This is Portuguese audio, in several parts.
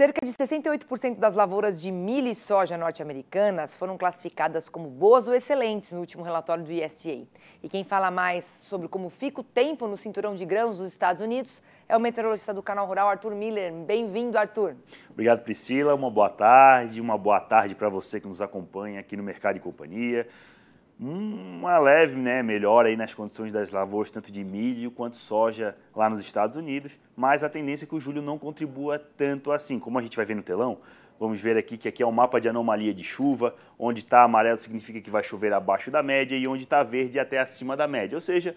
Cerca de 68% das lavouras de milho e soja norte-americanas foram classificadas como boas ou excelentes no último relatório do USDA. E quem fala mais sobre como fica o tempo no cinturão de grãos dos Estados Unidos é o meteorologista do Canal Rural, Arthur Miller. Bem-vindo, Arthur. Obrigado, Priscila. Uma boa tarde, uma boa tarde para você que nos acompanha aqui no Mercado e Companhia uma leve né, melhora aí nas condições das lavouras, tanto de milho quanto soja lá nos Estados Unidos, mas a tendência é que o julho não contribua tanto assim. Como a gente vai ver no telão, vamos ver aqui que aqui é um mapa de anomalia de chuva, onde está amarelo significa que vai chover abaixo da média e onde está verde até acima da média. Ou seja,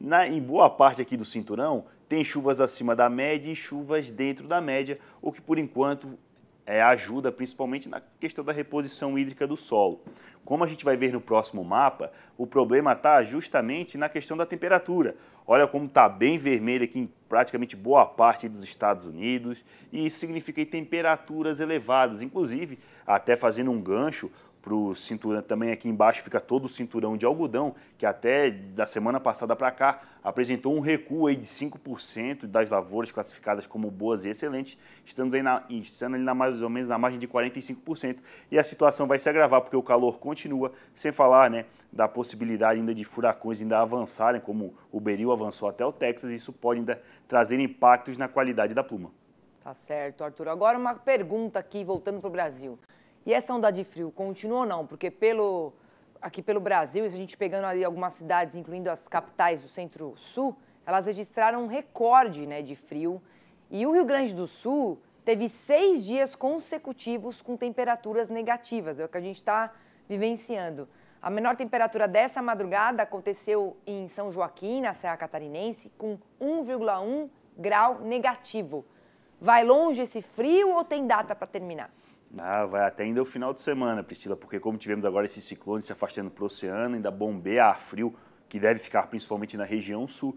na, em boa parte aqui do cinturão, tem chuvas acima da média e chuvas dentro da média, o que por enquanto é, ajuda principalmente na questão da reposição hídrica do solo. Como a gente vai ver no próximo mapa, o problema está justamente na questão da temperatura. Olha como está bem vermelho aqui em praticamente boa parte dos Estados Unidos, e isso significa temperaturas elevadas, inclusive até fazendo um gancho para o cinturão, também aqui embaixo fica todo o cinturão de algodão, que até da semana passada para cá apresentou um recuo aí de 5% das lavouras classificadas como boas e excelentes, estamos aí na, estando ali na mais ou menos na margem de 45%. E a situação vai se agravar porque o calor continua, sem falar né, da possibilidade ainda de furacões ainda avançarem, como o Beril avançou até o Texas, e isso pode ainda trazer impactos na qualidade da pluma. Tá certo, Arthur. Agora uma pergunta aqui, voltando para o Brasil. E essa onda de frio continua ou não? Porque pelo aqui pelo Brasil, a gente pegando ali algumas cidades, incluindo as capitais do Centro-Sul, elas registraram um recorde né, de frio. E o Rio Grande do Sul teve seis dias consecutivos com temperaturas negativas, é o que a gente está vivenciando. A menor temperatura dessa madrugada aconteceu em São Joaquim, na Serra Catarinense, com 1,1 grau negativo. Vai longe esse frio ou tem data para terminar? Ah, vai até ainda o final de semana, Priscila, porque como tivemos agora esse ciclone se afastando para o oceano, ainda bombeia ar frio, que deve ficar principalmente na região sul.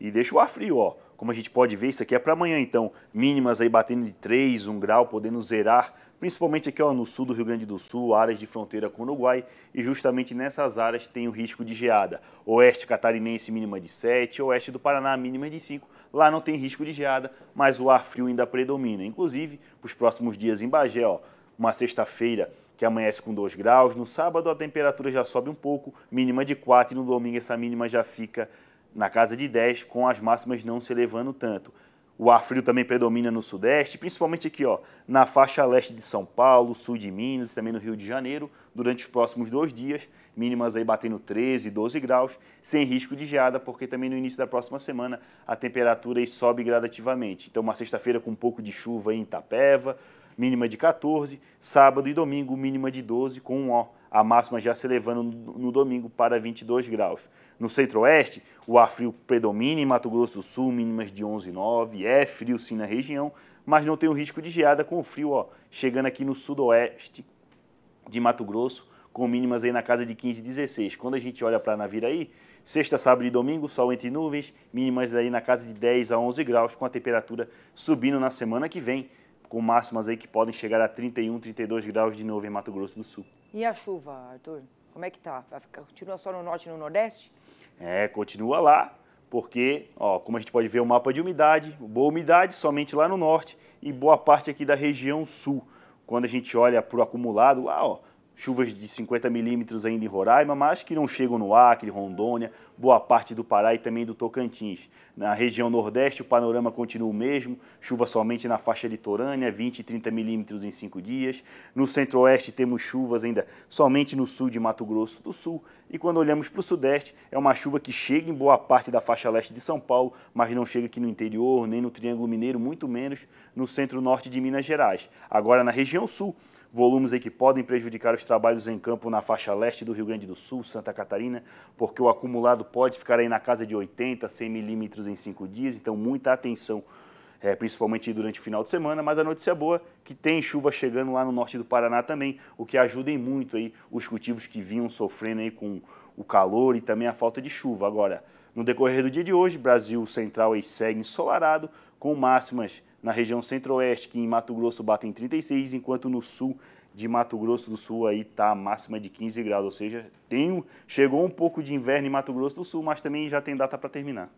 E deixa o ar frio, ó. Como a gente pode ver, isso aqui é para amanhã, então. Mínimas aí batendo de 3, 1 grau, podendo zerar, principalmente aqui ó, no sul do Rio Grande do Sul, áreas de fronteira com o Uruguai, e justamente nessas áreas tem o risco de geada. Oeste catarinense, mínima de 7, oeste do Paraná, mínima de 5. Lá não tem risco de geada, mas o ar frio ainda predomina. Inclusive, para os próximos dias em Bagé, ó, uma sexta-feira que amanhece com 2 graus, no sábado a temperatura já sobe um pouco, mínima de 4, e no domingo essa mínima já fica na casa de 10, com as máximas não se elevando tanto. O ar frio também predomina no sudeste, principalmente aqui ó, na faixa leste de São Paulo, sul de Minas e também no Rio de Janeiro, durante os próximos dois dias, mínimas aí batendo 13, 12 graus, sem risco de geada, porque também no início da próxima semana a temperatura sobe gradativamente. Então uma sexta-feira com um pouco de chuva em Itapeva, mínima de 14, sábado e domingo, mínima de 12, com um O. A máxima já se elevando no domingo para 22 graus. No centro-oeste, o ar frio predomina em Mato Grosso do Sul, mínimas de 11,9. É frio sim na região, mas não tem o risco de geada com o frio, ó, chegando aqui no sudoeste de Mato Grosso, com mínimas aí na casa de 15 16. Quando a gente olha para Naviraí, sexta, sábado e domingo, sol entre nuvens, mínimas aí na casa de 10 a 11 graus, com a temperatura subindo na semana que vem com máximas aí que podem chegar a 31, 32 graus de novo em Mato Grosso do Sul. E a chuva, Arthur? Como é que tá? Continua só no norte e no nordeste? É, continua lá, porque, ó, como a gente pode ver o mapa de umidade, boa umidade somente lá no norte e boa parte aqui da região sul. Quando a gente olha para o acumulado, lá, ó, chuvas de 50 milímetros ainda em Roraima, mas que não chegam no Acre, Rondônia, boa parte do Pará e também do Tocantins. Na região Nordeste, o panorama continua o mesmo, chuva somente na faixa litorânea, 20 e 30 milímetros em 5 dias. No Centro-Oeste, temos chuvas ainda somente no sul de Mato Grosso do Sul. E quando olhamos para o Sudeste, é uma chuva que chega em boa parte da faixa leste de São Paulo, mas não chega aqui no interior, nem no Triângulo Mineiro, muito menos no centro-norte de Minas Gerais. Agora, na região Sul, volumes aí que podem prejudicar os trabalhos em campo na faixa leste do Rio Grande do Sul, Santa Catarina, porque o acumulado pode ficar aí na casa de 80, 100 milímetros em cinco dias, então muita atenção, é, principalmente durante o final de semana, mas a notícia boa é que tem chuva chegando lá no norte do Paraná também, o que ajuda muito aí os cultivos que vinham sofrendo aí com o calor e também a falta de chuva. Agora, no decorrer do dia de hoje, Brasil Central aí segue ensolarado, com máximas na região centro-oeste, que em Mato Grosso bate em 36, enquanto no sul de Mato Grosso do Sul aí tá a máxima é de 15 graus, ou seja, tem, chegou um pouco de inverno em Mato Grosso do Sul, mas também já tem data para terminar.